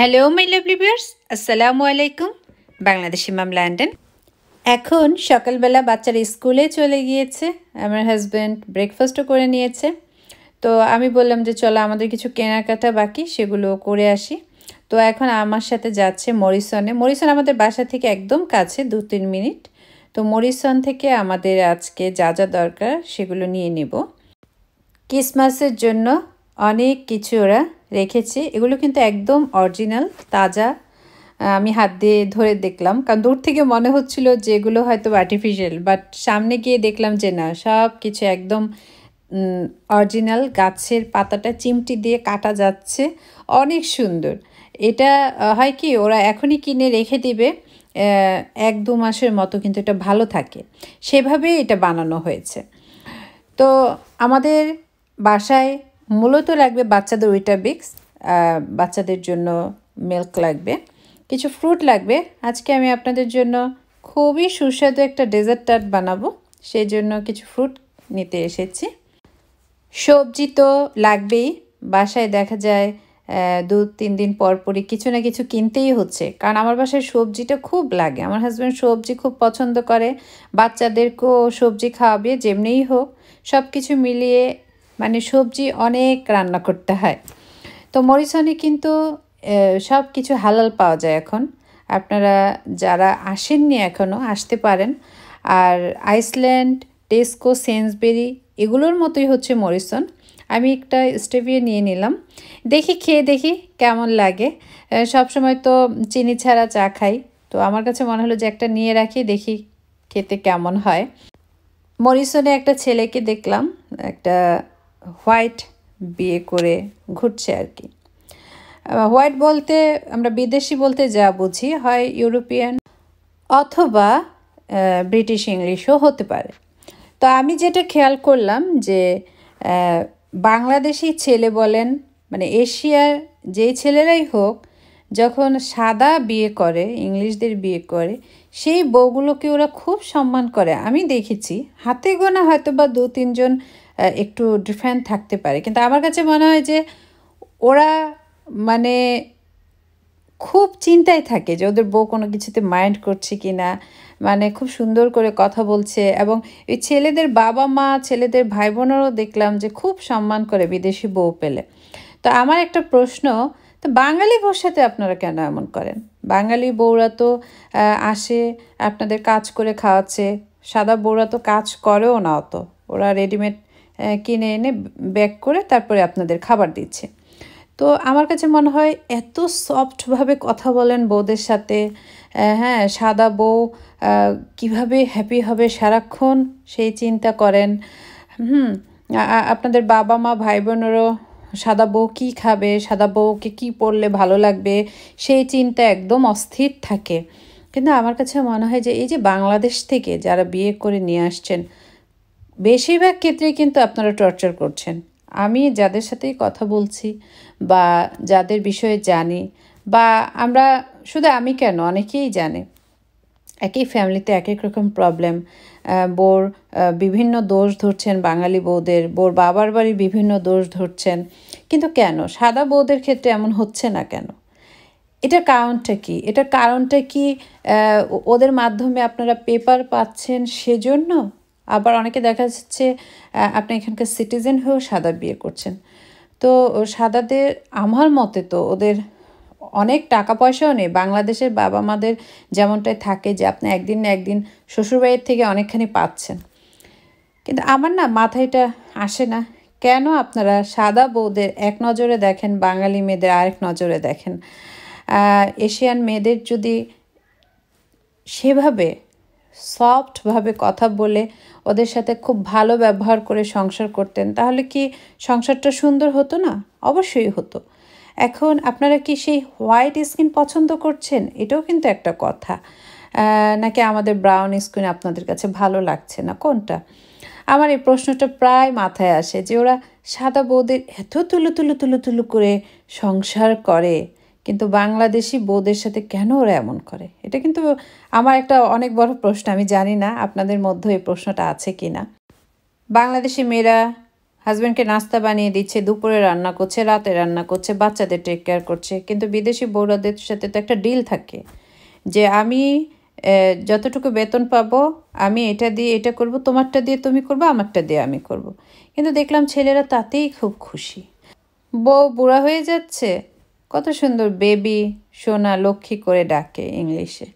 Hello my lovely বিয়ার্স আসসালামু আলাইকুম বাংলাদেশি মাম ল্যান্ডেন এখন সকালবেলা বাচ্চারা স্কুলে চলে গিয়েছে আমার হাজব্যান্ড ব্রেকফাস্টও করে নিয়েছে তো আমি বললাম যে চলো আমাদের কিছু কেনাকাটা বাকি সেগুলো করে আসি তো এখন আমার সাথে যাচ্ছে মরিসনে মরিসন আমাদের বাসা থেকে একদম কাছে দু তিন মিনিট তো মরিসন থেকে আমাদের আজকে যা যা দরকার সেগুলো নিয়ে নেব ক্রিসমাসের জন্য অনেক কিছু ওরা রেখেছি এগুলো কিন্তু একদম অরিজিনাল তাজা আমি হাত দিয়ে ধরে দেখলাম কারণ দূর থেকে মনে হচ্ছিল যে এগুলো হয়তো আর্টিফিশিয়াল বাট সামনে গিয়ে দেখলাম যে না সব কিছু একদম অরিজিনাল গাছের পাতাটা চিমটি দিয়ে কাটা যাচ্ছে অনেক সুন্দর এটা হয় কি ওরা এখনই কিনে রেখে দিবে এক দু মাসের মতো কিন্তু এটা ভালো থাকে সেভাবে এটা বানানো হয়েছে তো আমাদের বাসায় মূলত লাগবে বাচ্চাদের উইটাবিক্স বাচ্চাদের জন্য মিল্ক লাগবে কিছু ফ্রুট লাগবে আজকে আমি আপনাদের জন্য খুবই সুস্বাদু একটা ডেজার্ট টার্ট বানাবো সেই জন্য কিছু ফ্রুট নিতে এসেছি সবজি তো লাগবেই বাসায় দেখা যায় দু তিন দিন পর পরই কিছু না কিছু কিনতেই হচ্ছে কারণ আমার বাসায় সবজিটা খুব লাগে আমার হাজব্যান্ড সবজি খুব পছন্দ করে বাচ্চাদেরকেও সবজি খাওয়াবে যেমনিই হোক সব কিছু মিলিয়ে মানে সবজি অনেক রান্না করতে হয় তো মরিসনে কিন্তু সব কিছু হালাল পাওয়া যায় এখন আপনারা যারা আসেননি এখনও আসতে পারেন আর আইসল্যান্ড টেস্কো সেন্সবেরি এগুলোর মতোই হচ্ছে মরিসন আমি একটা স্টেভিয়ে নিয়ে নিলাম দেখি খেয়ে দেখি কেমন লাগে সবসময় তো চিনি ছাড়া চা খাই তো আমার কাছে মনে হলো যে একটা নিয়ে রাখি দেখি খেতে কেমন হয় মরিসনে একটা ছেলেকে দেখলাম একটা হোয়াইট বিয়ে করে ঘুরছে আর কি হোয়াইট বলতে আমরা বিদেশি বলতে যা বুঝি হয় ইউরোপিয়ান অথবা ব্রিটিশ ইংলিশও হতে পারে তো আমি যেটা খেয়াল করলাম যে বাংলাদেশি ছেলে বলেন মানে এশিয়ার যে ছেলেরাই হোক যখন সাদা বিয়ে করে ইংলিশদের বিয়ে করে সেই বউগুলোকে ওরা খুব সম্মান করে আমি দেখেছি হাতে গোনা হয়তো বা দু তিনজন একটু ডিফারেন্ট থাকতে পারে কিন্তু আমার কাছে মনে হয় যে ওরা মানে খুব চিন্তায় থাকে যে ওদের বউ কোনো কিছুতে মাইন্ড করছে কি না মানে খুব সুন্দর করে কথা বলছে এবং এই ছেলেদের বাবা মা ছেলেদের ভাই বোনেরও দেখলাম যে খুব সম্মান করে বিদেশি বউ পেলে তো আমার একটা প্রশ্ন তো বাঙালি বউর সাথে আপনারা কেন এমন করেন বাঙালি বউরা তো আসে আপনাদের কাজ করে খাওয়াচ্ছে সাদা বউরা তো কাজ করেও না অত ওরা রেডিমেড কিনে এনে ব্যাক করে তারপরে আপনাদের খাবার দিচ্ছে তো আমার কাছে মনে হয় এত সফটভাবে কথা বলেন বউদের সাথে হ্যাঁ সাদা বউ কীভাবে হ্যাপি হবে সারাক্ষণ সেই চিন্তা করেন হুম আপনাদের বাবা মা ভাই বোনেরও সাদা বউ কী খাবে সাদা বউকে কী পড়লে ভালো লাগবে সেই চিন্তা একদম অস্থির থাকে কিন্তু আমার কাছে মনে হয় যে এই যে বাংলাদেশ থেকে যারা বিয়ে করে নিয়ে আসছেন বেশিরভাগ ক্ষেত্রে কিন্তু আপনারা টর্চার করছেন আমি যাদের সাথেই কথা বলছি বা যাদের বিষয়ে জানি বা আমরা শুধু আমি কেন অনেকেই জানে একই ফ্যামিলিতে এক এক রকম প্রবলেম বোর বিভিন্ন দোষ ধরছেন বাঙালি বউদের বোর বাবার বাড়ি বিভিন্ন দোষ ধরছেন কিন্তু কেন সাদা বউদের ক্ষেত্রে এমন হচ্ছে না কেন এটা কারণটা কি এটা কারণটা কি ওদের মাধ্যমে আপনারা পেপার পাচ্ছেন সেজন্য আবার অনেকে দেখা যাচ্ছে আপনি এখানকার সিটিজেন হয়েও সাদা বিয়ে করছেন তো সাদাদের আমার মতে তো ওদের অনেক টাকা পয়সাও নেই বাংলাদেশের বাবা মাদের যেমনটাই থাকে যে আপনি একদিন না একদিন শ্বশুরবাড়ির থেকে অনেকখানি পাচ্ছেন কিন্তু আমার না মাথায়টা আসে না কেন আপনারা সাদা বউদের এক নজরে দেখেন বাঙালি মেয়েদের আরেক নজরে দেখেন এশিয়ান মেয়েদের যদি সেভাবে সফটভাবে কথা বলে ওদের সাথে খুব ভালো ব্যবহার করে সংসার করতেন তাহলে কি সংসারটা সুন্দর হতো না অবশ্যই হতো এখন আপনারা কি সেই হোয়াইট স্কিন পছন্দ করছেন এটাও কিন্তু একটা কথা নাকি আমাদের ব্রাউন স্কিন আপনাদের কাছে ভালো লাগছে না কোনটা আমার এই প্রশ্নটা প্রায় মাথায় আসে যে ওরা সাদা বৌদের এত তুলু তুলু তুলু তুলু করে সংসার করে কিন্তু বাংলাদেশি বউদের সাথে কেন ওরা এমন করে এটা কিন্তু আমার একটা অনেক বড় প্রশ্ন আমি জানি না আপনাদের মধ্যে এই প্রশ্নটা আছে কি না বাংলাদেশি মেয়েরা হাজব্যান্ডকে নাস্তা বানিয়ে দিচ্ছে দুপুরে রান্না করছে রাতে রান্না করছে বাচ্চাদের টেক কেয়ার করছে কিন্তু বিদেশি বউরাদের সাথে তো একটা ডিল থাকে যে আমি যতটুকু বেতন পাবো আমি এটা দিয়ে এটা করব তোমারটা দিয়ে তুমি করবো আমারটা দিয়ে আমি করব। কিন্তু দেখলাম ছেলেরা তাতেই খুব খুশি বউ বুড়া হয়ে যাচ্ছে কত সুন্দর বেবি সোনা লক্ষ্মী করে ডাকে ইংলিশে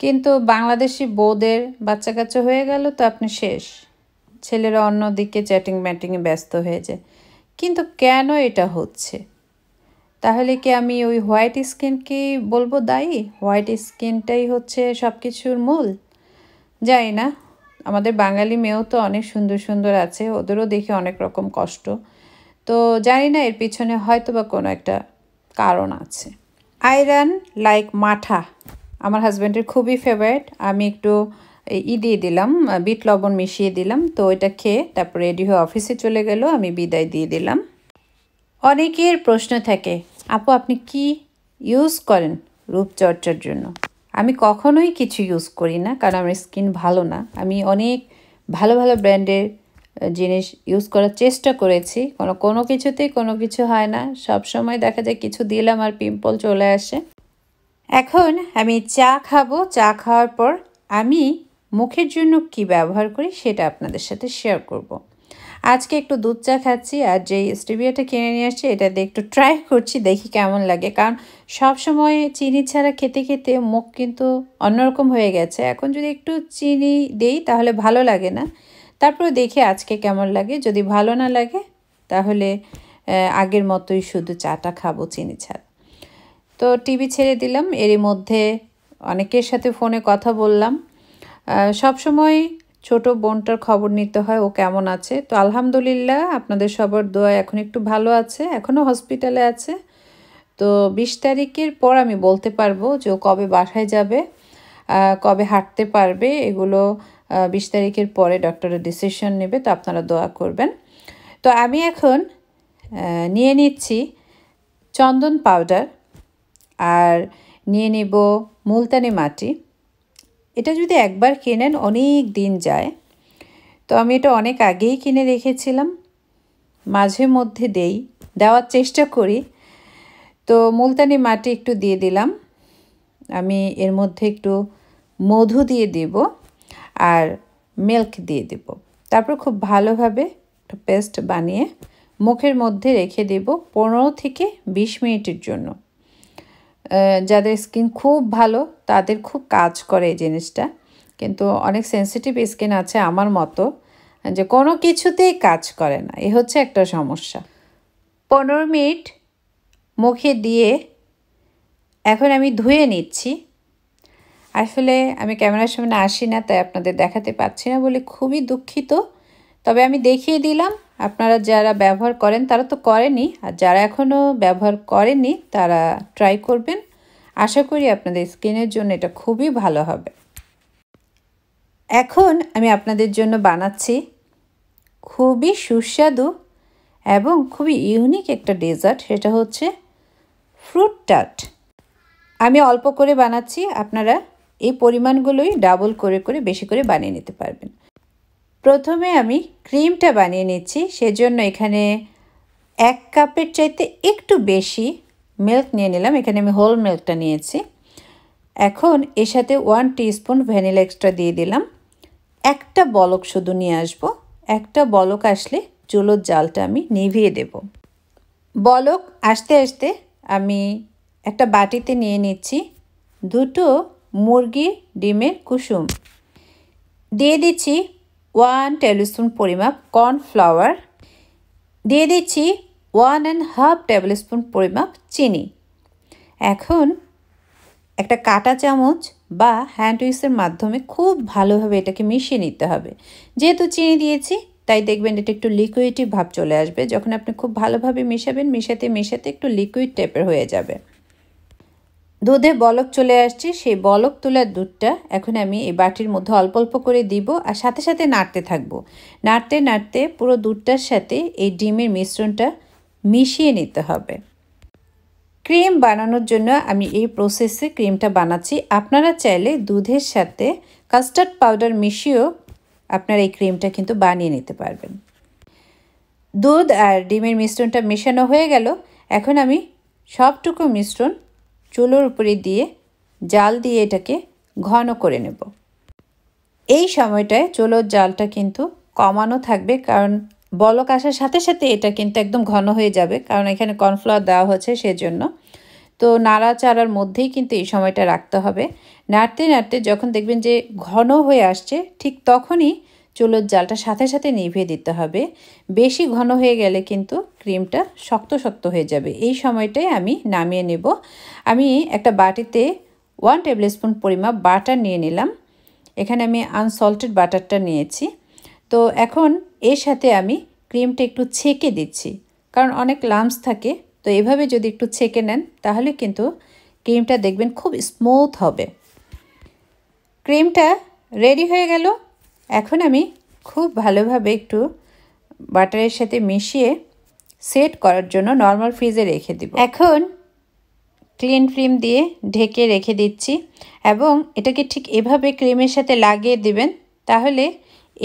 কিন্তু বাংলাদেশি বউদের বাচ্চা কাচ্চা হয়ে গেল তো আপনি শেষ ছেলেরা অন্যদিকে চ্যাটিং ম্যাটিংয়ে ব্যস্ত হয়ে যায় কিন্তু কেন এটা হচ্ছে তাহলে কি আমি ওই হোয়াইট স্কিনকে বলবো দায়ী হোয়াইট স্কিনটাই হচ্ছে সব কিছুর মূল যাই না আমাদের বাঙালি মেয়েও তো অনেক সুন্দর সুন্দর আছে ওদেরও দেখে অনেক রকম কষ্ট তো জানি না এর পিছনে হয়তো বা কোনো একটা কারণ আছে আয়রন লাইক মাঠা আমার হাজব্যান্ডের খুবই ফেভারিট আমি একটু ই দিয়ে দিলাম বিট লবণ মিশিয়ে দিলাম তো এটা খেয়ে তারপর রেডি হয়ে অফিসে চলে গেল আমি বিদায় দিয়ে দিলাম অনেকের প্রশ্ন থাকে আপু আপনি কি ইউজ করেন রূপচর্চার জন্য আমি কখনোই কিছু ইউজ করি না কারণ আমার স্কিন ভালো না আমি অনেক ভালো ভালো ব্র্যান্ডের জিনিস ইউজ করার চেষ্টা করেছি কোনো কোনো কিছুতেই কোনো কিছু হয় না সব সময় দেখা যায় কিছু দিলাম আর পিম্পল চলে আসে এখন আমি চা খাবো চা খাওয়ার পর আমি মুখের জন্য কি ব্যবহার করি সেটা আপনাদের সাথে শেয়ার করব। আজকে একটু দুধ চা খাচ্ছি আর যেই স্টিভিয়াটা কিনে নিয়ে আসছি এটা দিয়ে একটু ট্রাই করছি দেখি কেমন লাগে কারণ সব সময় চিনি ছাড়া খেতে খেতে মুখ কিন্তু অন্যরকম হয়ে গেছে এখন যদি একটু চিনি দেই তাহলে ভালো লাগে না তারপরে দেখি আজকে কেমন লাগে যদি ভালো না লাগে তাহলে আগের মতোই শুধু চাটা খাবো চিনি ছাড়া তো টিভি ছেড়ে দিলাম এরই মধ্যে অনেকের সাথে ফোনে কথা বললাম সবসময় ছোট বোনটার খবর নিতে হয় ও কেমন আছে তো আলহামদুলিল্লাহ আপনাদের সবার দোয়া এখন একটু ভালো আছে এখনও হসপিটালে আছে তো বিশ তারিখের পর আমি বলতে পারবো যে কবে বাসায় যাবে কবে হাঁটতে পারবে এগুলো বিশ তারিখের পরে ডক্টরের ডিসিশন নেবে তো আপনারা দোয়া করবেন তো আমি এখন নিয়ে নিচ্ছি চন্দন পাউডার আর নিয়ে নিব মুলতানি মাটি এটা যদি একবার কেনেন অনেক দিন যায় তো আমি এটা অনেক আগেই কিনে রেখেছিলাম মাঝে মধ্যে দেই দেওয়ার চেষ্টা করি তো মুলতানি মাটি একটু দিয়ে দিলাম আমি এর মধ্যে একটু মধু দিয়ে দেবো আর মিল্ক দিয়ে দেব তারপর খুব ভালোভাবে পেস্ট বানিয়ে মুখের মধ্যে রেখে দেব পনেরো থেকে ২০ মিনিটের জন্য যাদের স্কিন খুব ভালো তাদের খুব কাজ করে এই জিনিসটা কিন্তু অনেক সেন্সিটিভ স্কিন আছে আমার মতো যে কোনো কিছুতেই কাজ করে না এ হচ্ছে একটা সমস্যা পনেরো মিনিট মুখে দিয়ে এখন আমি ধুয়ে নিচ্ছি আসলে আমি ক্যামেরার সামনে আসি না তাই আপনাদের দেখাতে পাচ্ছি না বলে খুবই দুঃখিত তবে আমি দেখিয়ে দিলাম আপনারা যারা ব্যবহার করেন তারা তো করেনি আর যারা এখনও ব্যবহার করেনি তারা ট্রাই করবেন আশা করি আপনাদের স্কিনের জন্য এটা খুবই ভালো হবে এখন আমি আপনাদের জন্য বানাচ্ছি খুবই সুস্বাদু এবং খুবই ইউনিক একটা ডেজার্ট সেটা হচ্ছে ফ্রুট টাট আমি অল্প করে বানাচ্ছি আপনারা এই পরিমাণগুলোই ডাবল করে করে বেশি করে বানিয়ে নিতে পারবেন প্রথমে আমি ক্রিমটা বানিয়ে নিচ্ছি সেজন্য এখানে এক কাপের চাইতে একটু বেশি মিল্ক নিয়ে নিলাম এখানে আমি হোল মিল্কটা নিয়েছি এখন এর সাথে ওয়ান স্পুন ভ্যানিলা এক্সট্রা দিয়ে দিলাম একটা বলক শুধু নিয়ে আসব একটা বলক আসলে চুলোর জালটা আমি নিভিয়ে দেব বলক আসতে আসতে আমি একটা বাটিতে নিয়ে নিচ্ছি দুটো মুরগি ডিমের কুসুম দিয়ে দিচ্ছি ওয়ান টেবিলস্পুন পরিমাপ কর্নফ্লাওয়ার দিয়ে দিচ্ছি ওয়ান অ্যান্ড হাফ টেবিলস্পুন পরিমাপ চিনি এখন একটা কাটা চামচ বা হ্যান্ড উইসের মাধ্যমে খুব ভালোভাবে এটাকে মিশিয়ে নিতে হবে যেহেতু চিনি দিয়েছি তাই দেখবেন এটা একটু লিকুইডই ভাব চলে আসবে যখন আপনি খুব ভালোভাবে মেশাবেন মেশাতে মেশাতে একটু লিকুইড টাইপের হয়ে যাবে দুধে বলক চলে আসছে সেই বলক তোলার দুধটা এখন আমি এই বাটির মধ্যে অল্প অল্প করে দিব আর সাথে সাথে নাড়তে থাকবো নাড়তে নাড়তে পুরো দুধটার সাথে এই ডিমের মিশ্রণটা মিশিয়ে নিতে হবে ক্রিম বানানোর জন্য আমি এই প্রসেসে ক্রিমটা বানাচ্ছি আপনারা চাইলে দুধের সাথে কাস্টার্ড পাউডার মিশিয়েও আপনারা এই ক্রিমটা কিন্তু বানিয়ে নিতে পারবেন দুধ আর ডিমের মিশ্রণটা মেশানো হয়ে গেল এখন আমি সবটুকু মিশ্রণ চুলোর উপরে দিয়ে জাল দিয়ে এটাকে ঘন করে নেব এই সময়টায় চুলোর জালটা কিন্তু কমানো থাকবে কারণ বলক আসার সাথে সাথে এটা কিন্তু একদম ঘন হয়ে যাবে কারণ এখানে কর্নফ্লাওয়ার দেওয়া হচ্ছে সেজন্য তো নাড়াচাড়ার মধ্যেই কিন্তু এই সময়টা রাখতে হবে নাড়তে নাড়তে যখন দেখবেন যে ঘন হয়ে আসছে ঠিক তখনই চুলোর জালটা সাথে সাথে নিভিয়ে দিতে হবে বেশি ঘন হয়ে গেলে কিন্তু ক্রিমটা শক্ত শক্ত হয়ে যাবে এই সময়টাই আমি নামিয়ে নেব আমি একটা বাটিতে ওয়ান টেবিল স্পুন পরিমাপ বাটার নিয়ে নিলাম এখানে আমি আনসল্টেড বাটারটা নিয়েছি তো এখন এর সাথে আমি ক্রিমটা একটু ছেঁকে দিচ্ছি কারণ অনেক লামস থাকে তো এভাবে যদি একটু ছেঁকে নেন তাহলে কিন্তু ক্রিমটা দেখবেন খুব স্মুথ হবে ক্রিমটা রেডি হয়ে গেল এখন আমি খুব ভালোভাবে একটু বাটারের সাথে মিশিয়ে সেট করার জন্য নর্মাল ফ্রিজে রেখে দিব এখন ক্লিন ফ্রিম দিয়ে ঢেকে রেখে দিচ্ছি এবং এটাকে ঠিক এভাবে ক্রিমের সাথে লাগিয়ে দিবেন তাহলে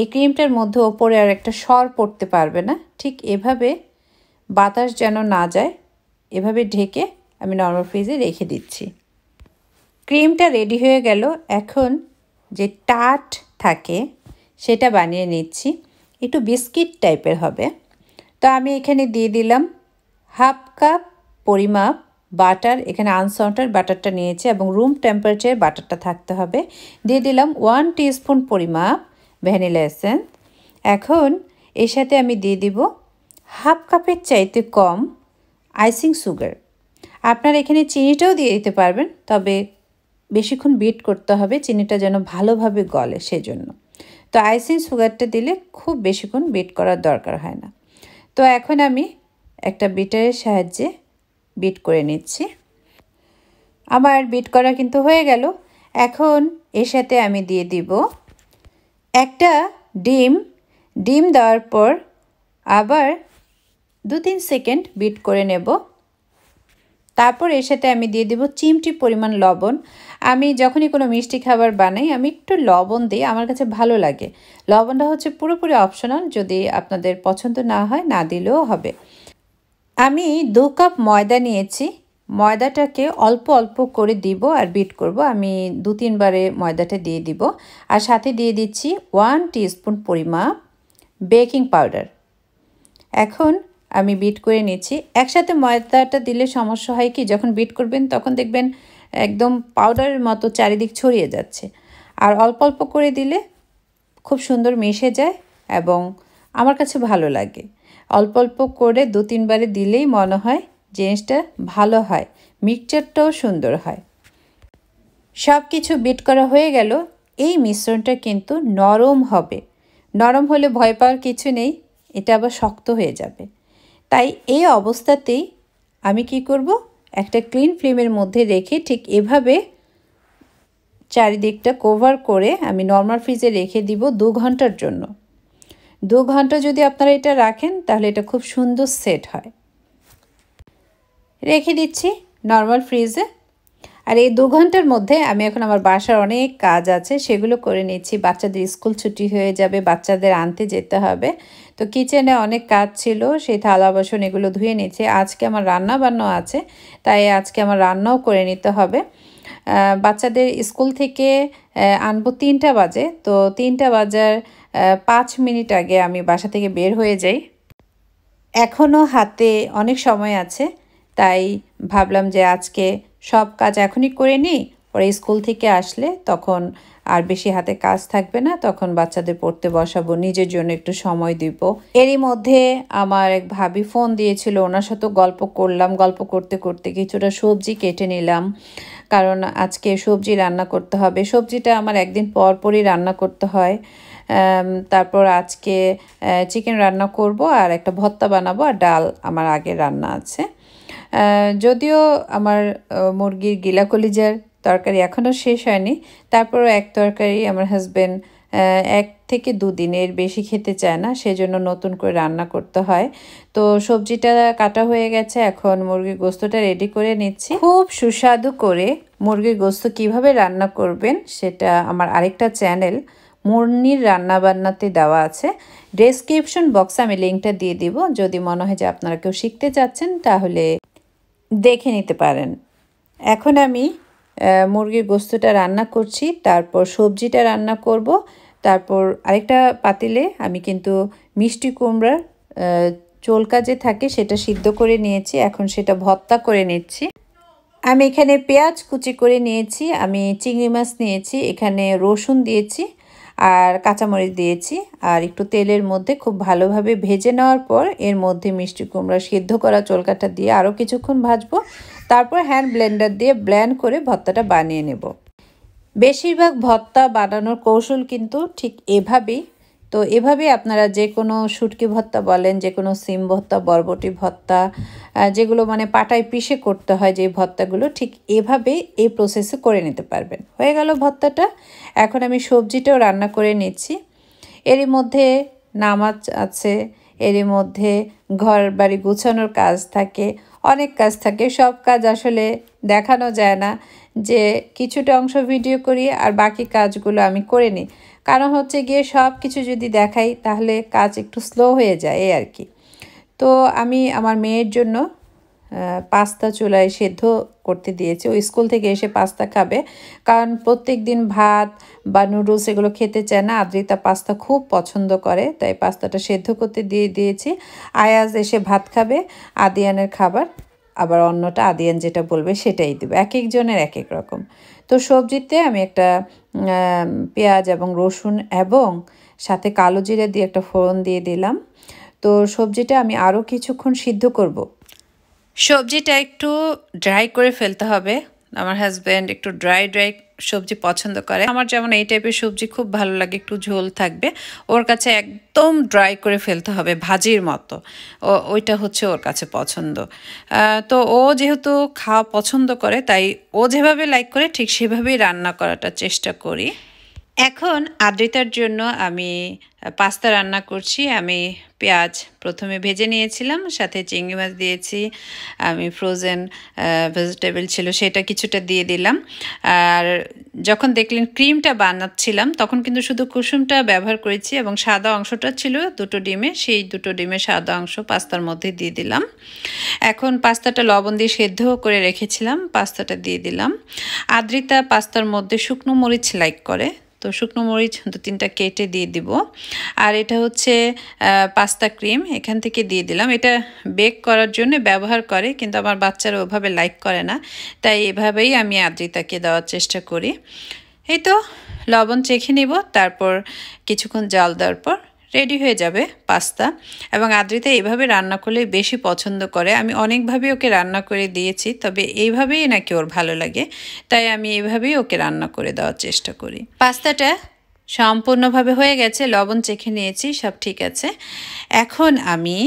এই ক্রিমটার মধ্যে ওপরে আর একটা সর পড়তে পারবে না ঠিক এভাবে বাতাস যেন না যায় এভাবে ঢেকে আমি নর্মাল ফ্রিজে রেখে দিচ্ছি ক্রিমটা রেডি হয়ে গেল এখন যে টাট থাকে সেটা বানিয়ে নিচ্ছি একটু বিস্কিট টাইপের হবে তো আমি এখানে দিয়ে দিলাম হাফ কাপ পরিমাপ বাটার এখানে আনসাউন্টার বাটারটা নিয়েছে এবং রুম টেম্পারেচার বাটারটা থাকতে হবে দিয়ে দিলাম ওয়ান টিস্পুন পরিমাপ ভ্যানিলা এসেন্স এখন এর সাথে আমি দিয়ে দিব হাফ কাপের চাইতে কম আইসিং সুগার আপনার এখানে চিনিটাও দিয়ে দিতে পারবেন তবে বেশিক্ষণ বিট করতে হবে চিনিটা যেন ভালোভাবে গলে সেজন্য তো আইসিং সুগারটা দিলে খুব বেশিক্ষণ বিট করার দরকার হয় না তো এখন আমি একটা বিটারের সাহায্যে বিট করে নিচ্ছি আমার বিট করা কিন্তু হয়ে গেল এখন এর সাথে আমি দিয়ে দিব একটা ডিম ডিম দেওয়ার পর আবার দু তিন সেকেন্ড বিট করে নেব তারপর এর সাথে আমি দিয়ে দেব চিমটি পরিমাণ লবণ আমি যখনই কোনো মিষ্টি খাবার বানাই আমি একটু লবণ দিই আমার কাছে ভালো লাগে লবণটা হচ্ছে পুরোপুরি অপশনাল যদি আপনাদের পছন্দ না হয় না দিলেও হবে আমি দু কাপ ময়দা নিয়েছি ময়দাটাকে অল্প অল্প করে দিব আর বিট করব আমি দু তিনবারে ময়দাটা দিয়ে দিব আর সাথে দিয়ে দিচ্ছি ওয়ান স্পুন পরিমাপ বেকিং পাউডার এখন আমি বিট করে নিচ্ছি একসাথে ময়দাটা দিলে সমস্যা হয় কি যখন বিট করবেন তখন দেখবেন একদম পাউডারের মতো চারিদিক ছড়িয়ে যাচ্ছে আর অল্প অল্প করে দিলে খুব সুন্দর মিশে যায় এবং আমার কাছে ভালো লাগে অল্প অল্প করে দু তিনবারে দিলেই মনে হয় জিনিসটা ভালো হয় মিক্সচারটাও সুন্দর হয় সব কিছু বিট করা হয়ে গেল এই মিশ্রণটা কিন্তু নরম হবে নরম হলে ভয় পাওয়ার কিছু নেই এটা আবার শক্ত হয়ে যাবে তাই এই অবস্থাতেই আমি কি করব একটা ক্লিন ফ্লেমের মধ্যে রেখে ঠিক এভাবে চারিদিকটা কভার করে আমি নর্মাল ফ্রিজে রেখে দিব দু ঘন্টার জন্য দু ঘন্টা যদি আপনারা এটা রাখেন তাহলে এটা খুব সুন্দর সেট হয় রেখে দিচ্ছি নর্মাল ফ্রিজে আর এই দু ঘন্টার মধ্যে আমি এখন আমার বাসার অনেক কাজ আছে সেগুলো করে নিচ্ছি বাচ্চাদের স্কুল ছুটি হয়ে যাবে বাচ্চাদের আনতে যেতে হবে তো কিচেনে অনেক কাজ ছিল সেই থালা বাসন এগুলো ধুয়ে নিয়েছি আজকে আমার রান্না বান্না আছে তাই আজকে আমার রান্নাও করে নিতে হবে বাচ্চাদের স্কুল থেকে আনবো তিনটা বাজে তো তিনটা বাজার পাঁচ মিনিট আগে আমি বাসা থেকে বের হয়ে যাই এখনও হাতে অনেক সময় আছে তাই ভাবলাম যে আজকে সব কাজ এখনই করে নিই পরে স্কুল থেকে আসলে তখন আর বেশি হাতে কাজ থাকবে না তখন বাচ্চাদের পড়তে বসাবো নিজের জন্য একটু সময় দিব এরই মধ্যে আমার এক ভাবি ফোন দিয়েছিল ওনার সাথে গল্প করলাম গল্প করতে করতে কিছুটা সবজি কেটে নিলাম কারণ আজকে সবজি রান্না করতে হবে সবজিটা আমার একদিন পর পরই রান্না করতে হয় তারপর আজকে চিকেন রান্না করব আর একটা ভত্তা বানাবো আর ডাল আমার আগে রান্না আছে যদিও আমার মুরগির গিলা কলিজার তরকারি এখনও শেষ হয়নি তারপরও এক তরকারি আমার হাজব্যান্ড এক থেকে দুদিনের বেশি খেতে চায় না সেজন্য নতুন করে রান্না করতে হয় তো সবজিটা কাটা হয়ে গেছে এখন মুরগির গোস্তটা রেডি করে নিচ্ছি খুব সুস্বাদু করে মুরগির গোস্ত কিভাবে রান্না করবেন সেটা আমার আরেকটা চ্যানেল মুরনির রান্নাবান্নাতে দেওয়া আছে ডেসক্রিপশন বক্সে আমি লিঙ্কটা দিয়ে দিব যদি মনে হয় যে আপনারা কেউ শিখতে চাচ্ছেন তাহলে দেখে নিতে পারেন এখন আমি মুরগির গোস্তটা রান্না করছি তারপর সবজিটা রান্না করব তারপর আরেকটা পাতিলে আমি কিন্তু মিষ্টি কুমড়ার চোলকা যে থাকে সেটা সিদ্ধ করে নিয়েছি এখন সেটা ভত্তা করে নিচ্ছি আমি এখানে পেঁয়াজ কুচি করে নিয়েছি আমি চিংড়ি মাছ নিয়েছি এখানে রসুন দিয়েছি আর কাঁচামরিচ দিয়েছি আর একটু তেলের মধ্যে খুব ভালোভাবে ভেজে নেওয়ার পর এর মধ্যে মিষ্টি কুমড়া সিদ্ধ করা চলকাটা দিয়ে আরও কিছুক্ষণ ভাজবো তারপর হ্যান্ড ব্লেন্ডার দিয়ে ব্ল্যান্ড করে ভর্তাটা বানিয়ে নেব বেশিরভাগ ভর্তা বানানোর কৌশল কিন্তু ঠিক এভাবেই তো এভাবে আপনারা যে কোনো শুটকি ভত্তা বলেন যে কোনো সিম ভত্তা বরবটি ভত্তা যেগুলো মানে পাটায় পিষে করতে হয় যে ভত্তাগুলো ঠিক এভাবে এই প্রসেসে করে নিতে পারবেন হয়ে গেল ভত্তাটা এখন আমি সবজিটাও রান্না করে নিচ্ছি এরই মধ্যে নামাজ আছে এরই মধ্যে ঘর বাড়ি গুছানোর কাজ থাকে অনেক কাজ থাকে সব কাজ আসলে দেখানো যায় না যে কিছুটা অংশ ভিডিও করি আর বাকি কাজগুলো আমি করে নিই কারণ হচ্ছে গিয়ে সব কিছু যদি দেখাই তাহলে কাজ একটু স্লো হয়ে যায় এই আর কি তো আমি আমার মেয়ের জন্য পাস্তা চুলায় সেদ্ধ করতে দিয়েছি ও স্কুল থেকে এসে পাস্তা খাবে কারণ প্রত্যেক দিন ভাত বা নুডলস এগুলো খেতে চায় না আদ্রিতা পাস্তা খুব পছন্দ করে তাই পাস্তাটা সেদ্ধ করতে দিয়ে দিয়েছি আয়াজ এসে ভাত খাবে আদিয়ানের খাবার আবার অন্যটা আদিয়ান যেটা বলবে সেটাই দেবে এক একজনের এক এক রকম তো সবজিতে আমি একটা পেঁয়াজ এবং রসুন এবং সাথে কালো জিরে দিয়ে একটা ফোড়ন দিয়ে দিলাম তো সবজিটা আমি আরও কিছুক্ষণ সিদ্ধ করব সবজিটা একটু ড্রাই করে ফেলতে হবে আমার হাজব্যান্ড একটু ড্রাই ড্রাই সবজি পছন্দ করে আমার যেমন এই টাইপের সবজি খুব ভালো লাগে একটু ঝোল থাকবে ওর কাছে একদম ড্রাই করে ফেলতে হবে ভাজির মতো ও ওইটা হচ্ছে ওর কাছে পছন্দ তো ও যেহেতু খাওয়া পছন্দ করে তাই ও যেভাবে লাইক করে ঠিক সেভাবেই রান্না করাটা চেষ্টা করি এখন আদ্রিতার জন্য আমি পাস্তা রান্না করছি আমি পেঁয়াজ প্রথমে ভেজে নিয়েছিলাম সাথে চিংড়ি মাছ দিয়েছি আমি ফ্রোজেন ভেজিটেবল ছিল সেটা কিছুটা দিয়ে দিলাম আর যখন দেখলেন ক্রিমটা বানাচ্ছিলাম তখন কিন্তু শুধু কুসুমটা ব্যবহার করেছি এবং সাদা অংশটা ছিল দুটো ডিমে সেই দুটো ডিমে সাদা অংশ পাস্তার মধ্যে দিয়ে দিলাম এখন পাস্তাটা লবণ দিয়ে সেদ্ধ করে রেখেছিলাম পাস্তাটা দিয়ে দিলাম আদ্রিতা পাস্তার মধ্যে শুকনো মরিচ লাইক করে তো শুকনো মরিচ দু তিনটা কেটে দিয়ে দিব আর এটা হচ্ছে পাস্তা ক্রিম এখান থেকে দিয়ে দিলাম এটা বেক করার জন্য ব্যবহার করে কিন্তু আমার বাচ্চারা ওভাবে লাইক করে না তাই এভাবেই আমি আদ্রিতাকে দেওয়ার চেষ্টা করি এই তো লবণ চেখে নিব তারপর কিছুক্ষণ জল দেওয়ার পর রেডি হয়ে যাবে পাস্তা এবং আদ্রিতা এইভাবে রান্না করলে বেশি পছন্দ করে আমি অনেকভাবেই ওকে রান্না করে দিয়েছি তবে এইভাবেই নাকি ওর ভালো লাগে তাই আমি এইভাবেই ওকে রান্না করে দেওয়ার চেষ্টা করি পাস্তাটা সম্পূর্ণভাবে হয়ে গেছে লবণ চেখে নিয়েছি সব ঠিক আছে এখন আমি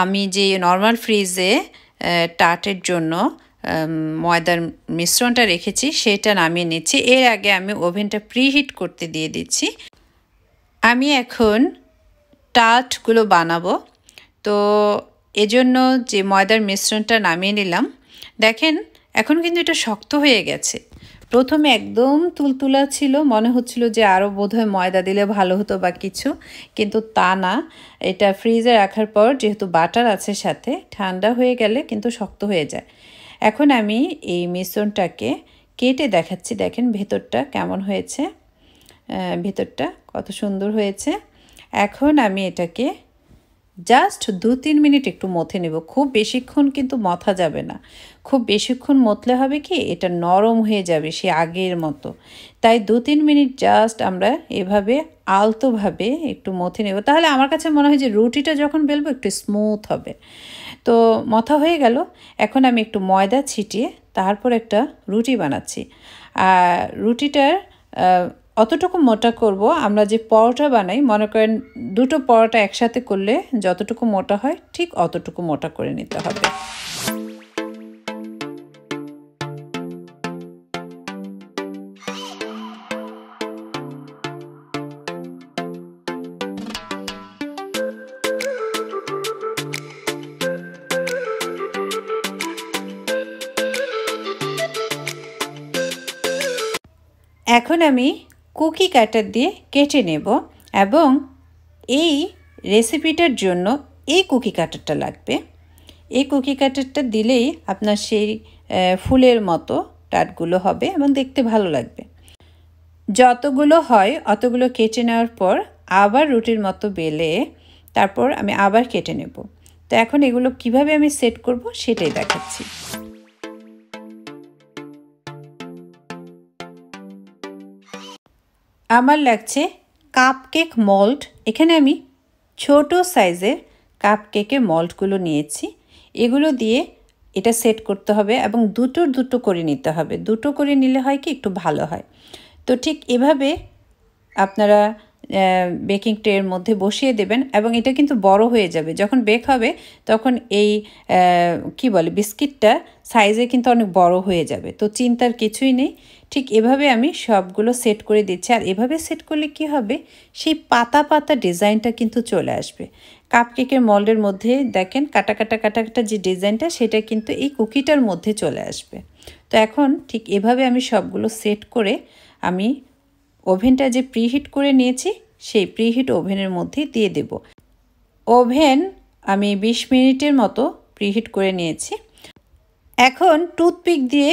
আমি যে নর্মাল ফ্রিজে টাটের জন্য ময়দার মিশ্রণটা রেখেছি সেটা নামিয়ে নিচ্ছি এর আগে আমি ওভেনটা প্রিহিট করতে দিয়ে দিচ্ছি আমি এখন টাটগুলো বানাবো তো এজন্য যে ময়দার মিশ্রণটা নামিয়ে নিলাম দেখেন এখন কিন্তু এটা শক্ত হয়ে গেছে প্রথমে একদম তুলতুলা ছিল মনে হচ্ছিল যে আরও বোধহয় ময়দা দিলে ভালো হতো বা কিছু কিন্তু তা না এটা ফ্রিজে রাখার পর যেহেতু বাটার আছে সাথে ঠান্ডা হয়ে গেলে কিন্তু শক্ত হয়ে যায় এখন আমি এই মিশ্রণটাকে কেটে দেখাচ্ছি দেখেন ভেতরটা কেমন হয়েছে ভেতরটা কত সুন্দর হয়েছে এখন আমি এটাকে জাস্ট দু তিন মিনিট একটু মথে নেব খুব বেশিক্ষণ কিন্তু মথা যাবে না খুব বেশিক্ষণ মতলে হবে কি এটা নরম হয়ে যাবে সে আগের মতো তাই দু তিন মিনিট জাস্ট আমরা এভাবে আলতোভাবে একটু মথে নেব তাহলে আমার কাছে মনে হয় যে রুটিটা যখন বেলবো একটু স্মুথ হবে তো মথা হয়ে গেল এখন আমি একটু ময়দা ছিটিয়ে তারপর একটা রুটি বানাচ্ছি আর রুটিটার অতটুকু মোটা করব আমরা যে পরোটা বানাই মনে করেন দুটো পরোটা একসাথে করলে যতটুকু মোটা হয় ঠিক অতটুকু মোটা করে নিতে হবে এখন আমি কুকি কাটার দিয়ে কেটে নেব এবং এই রেসিপিটার জন্য এই কুকি কাটারটা লাগবে এই কুকি কাটারটা দিলেই আপনার সেই ফুলের মতো টাটগুলো হবে এবং দেখতে ভালো লাগবে যতগুলো হয় অতগুলো কেটে নেওয়ার পর আবার রুটির মতো বেলে তারপর আমি আবার কেটে নেব তো এখন এগুলো কিভাবে আমি সেট করব সেটাই দেখাচ্ছি আমার লাগছে কাপকেক মল্ট এখানে আমি ছোট সাইজের কাপকেকে মল্টগুলো নিয়েছি এগুলো দিয়ে এটা সেট করতে হবে এবং দুটো দুটো করে নিতে হবে দুটো করে নিলে হয় কি একটু ভালো হয় তো ঠিক এভাবে আপনারা বেকিং ট্রের মধ্যে বসিয়ে দেবেন এবং এটা কিন্তু বড় হয়ে যাবে যখন বেক হবে তখন এই কি বলে বিস্কিটটা সাইজে কিন্তু অনেক বড় হয়ে যাবে তো চিন্তার কিছুই নেই ঠিক এভাবে আমি সবগুলো সেট করে দিচ্ছি আর এভাবে সেট করলে কি হবে সেই পাতা পাতা ডিজাইনটা কিন্তু চলে আসবে কাপকেকের মল্ডের মধ্যে দেখেন কাটা কাটা কাটা কাটা যে ডিজাইনটা সেটা কিন্তু এই কুকিটার মধ্যে চলে আসবে তো এখন ঠিক এভাবে আমি সবগুলো সেট করে আমি ওভেনটা যে প্রিহিট করে নিয়েছি সেই প্রিহিট ওভেনের মধ্যে দিয়ে দেব ওভেন আমি ২০ মিনিটের মতো প্রিহিট করে নিয়েছি এখন টুথপিক দিয়ে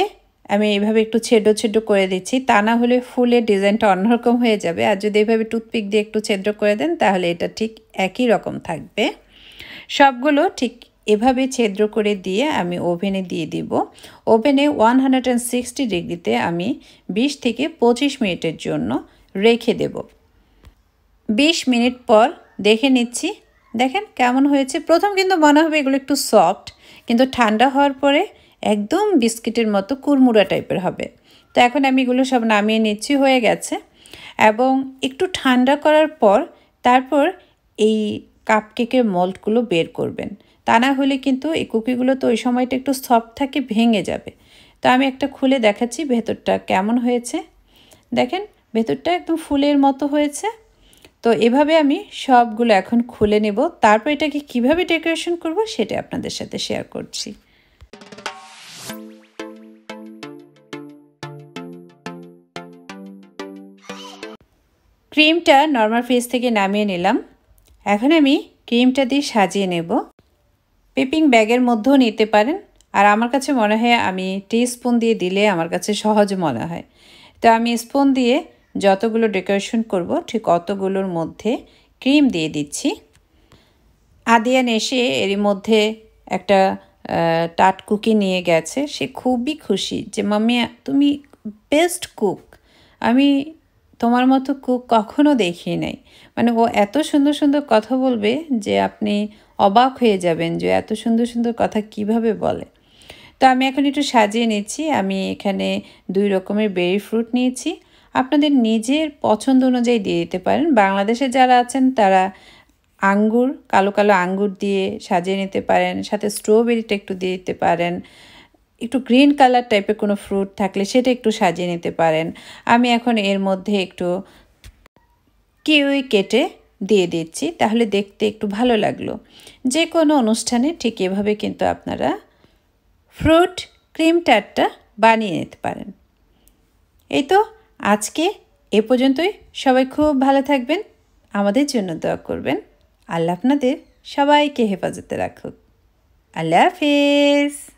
আমি এইভাবে একটু ছেদ্র ছেদ্র করে দিচ্ছি তা না হলে ফুলের ডিজাইনটা অন্যরকম হয়ে যাবে আর যদি এইভাবে টুথপিক দিয়ে একটু ছেদ্র করে দেন তাহলে এটা ঠিক একই রকম থাকবে সবগুলো ঠিক এভাবে ছেদ্র করে দিয়ে আমি ওভেনে দিয়ে দিব ওভেনে ওয়ান হান্ড্রেড অ্যান্ড সিক্সটি ডিগ্রিতে আমি বিশ থেকে পঁচিশ মিনিটের জন্য রেখে দেব বিশ মিনিট পর দেখে নিচ্ছি দেখেন কেমন হয়েছে প্রথম কিন্তু মনে হবে এগুলো একটু সফট কিন্তু ঠান্ডা হওয়ার পরে একদম বিস্কিটের মতো কুরমুড়া টাইপের হবে তো এখন আমি এগুলো সব নামিয়ে নিচ্ছি হয়ে গেছে এবং একটু ঠান্ডা করার পর তারপর এই কাপকেকের মল্টগুলো বের করবেন তা না হলে কিন্তু এই কুকিগুলো তো ওই সময়টা একটু সফট থাকে ভেঙে যাবে তো আমি একটা খুলে দেখাচ্ছি ভেতরটা কেমন হয়েছে দেখেন ভেতরটা একদম ফুলের মতো হয়েছে তো এভাবে আমি সবগুলো এখন খুলে নেব তারপর এটাকে কিভাবে ডেকোরেশন করব সেটা আপনাদের সাথে শেয়ার করছি ক্রিমটা নর্মাল ফেস থেকে নামিয়ে নিলাম এখন আমি ক্রিমটা দিয়ে সাজিয়ে নেব পেপিং ব্যাগের মধ্যেও নিতে পারেন আর আমার কাছে মনে হয় আমি টি স্পুন দিয়ে দিলে আমার কাছে সহজ মনে হয় তো আমি স্পুন দিয়ে যতগুলো ডেকোরেশন করব ঠিক অতগুলোর মধ্যে ক্রিম দিয়ে দিচ্ছি আদিয়ান এসে এরই মধ্যে একটা টাট কুকি নিয়ে গেছে সে খুবই খুশি যে মাম্মি তুমি বেস্ট কুক আমি তোমার মতো কুক কখনো দেখি নাই মানে ও এত সুন্দর সুন্দর কথা বলবে যে আপনি অবাক হয়ে যাবেন যে এত সুন্দর সুন্দর কথা কিভাবে বলে তো আমি এখন একটু সাজিয়ে নিচ্ছি আমি এখানে দুই রকমের বেরি ফ্রুট নিয়েছি আপনাদের নিজের পছন্দ অনুযায়ী দিয়ে দিতে পারেন বাংলাদেশে যারা আছেন তারা আঙ্গুর কালো কালো আঙ্গুর দিয়ে সাজিয়ে নিতে পারেন সাথে স্ট্রবেরিটা একটু দিয়ে দিতে পারেন একটু গ্রিন কালার টাইপের কোনো ফ্রুট থাকলে সেটা একটু সাজিয়ে নিতে পারেন আমি এখন এর মধ্যে একটু কিউই কেটে দিয়ে দিচ্ছি তাহলে দেখতে একটু ভালো লাগলো যে কোনো অনুষ্ঠানে ঠিক এভাবে কিন্তু আপনারা ফ্রুট ক্রিম টাটটা বানিয়ে নিতে পারেন এই তো আজকে এ পর্যন্তই সবাই খুব ভালো থাকবেন আমাদের জন্য দোয়া করবেন আল্লাহ আপনাদের সবাইকে হেফাজতে রাখুক আল্লাহ হাফিজ